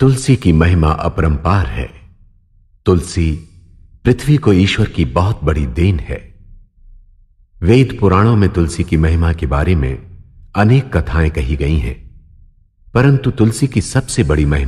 तुलसी की महिमा अपरंपार है तुलसी पृथ्वी को ईश्वर की बहुत बड़ी देन है वेद पुराणों में तुलसी की महिमा के बारे में अनेक कथाएं कही गई हैं परंतु तुलसी की सबसे बड़ी महिमा